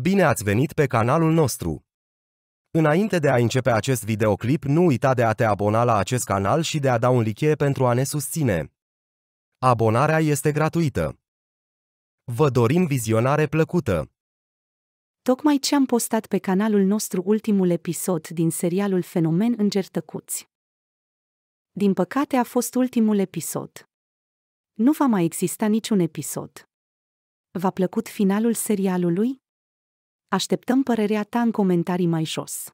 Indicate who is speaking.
Speaker 1: Bine ați venit pe canalul nostru! Înainte de a începe acest videoclip, nu uita de a te abona la acest canal și de a da un like pentru a ne susține. Abonarea este gratuită. Vă dorim vizionare plăcută!
Speaker 2: Tocmai ce am postat pe canalul nostru ultimul episod din serialul Fenomen înger Tăcuți. Din păcate a fost ultimul episod. Nu va mai exista niciun episod. V-a plăcut finalul serialului? Așteptăm părerea ta în comentarii mai jos.